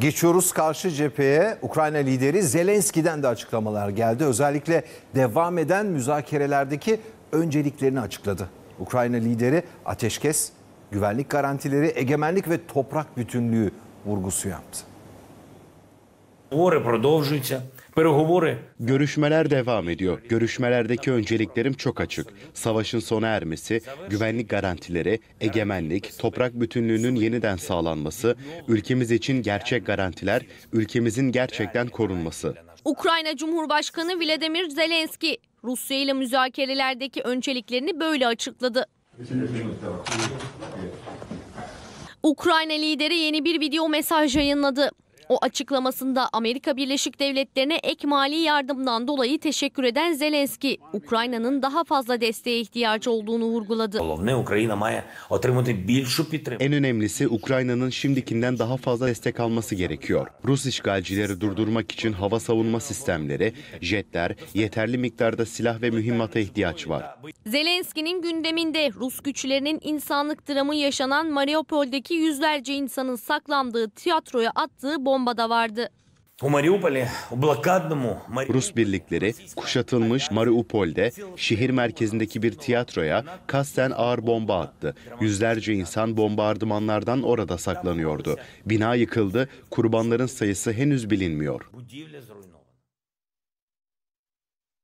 Geçiyoruz karşı cepheye. Ukrayna lideri Zelenski'den de açıklamalar geldi. Özellikle devam eden müzakerelerdeki önceliklerini açıkladı. Ukrayna lideri ateşkes, güvenlik garantileri, egemenlik ve toprak bütünlüğü vurgusu yaptı. Ore продовжуються. Görüşmeler devam ediyor. Görüşmelerdeki önceliklerim çok açık. Savaşın sona ermesi, güvenlik garantileri, egemenlik, toprak bütünlüğünün yeniden sağlanması, ülkemiz için gerçek garantiler, ülkemizin gerçekten korunması. Ukrayna Cumhurbaşkanı Vladimir Zelenski Rusya ile müzakerelerdeki önceliklerini böyle açıkladı. Ukrayna lideri yeni bir video mesaj yayınladı. O açıklamasında Amerika Birleşik Devletleri'ne ek mali yardımdan dolayı teşekkür eden Zelenski, Ukrayna'nın daha fazla desteğe ihtiyacı olduğunu vurguladı. En önemlisi Ukrayna'nın şimdikinden daha fazla destek alması gerekiyor. Rus işgalcileri durdurmak için hava savunma sistemleri, jetler, yeterli miktarda silah ve mühimmata ihtiyaç var. Zelenski'nin gündeminde Rus güçlerinin insanlık dramı yaşanan Mariupol'deki yüzlerce insanın saklandığı tiyatroya attığı bomba bomba da vardı. Rus birlikleri kuşatılmış Mariupol'de şehir merkezindeki bir tiyatroya kasten ağır bomba attı. Yüzlerce insan bombardımanlardan orada saklanıyordu. Bina yıkıldı, kurbanların sayısı henüz bilinmiyor.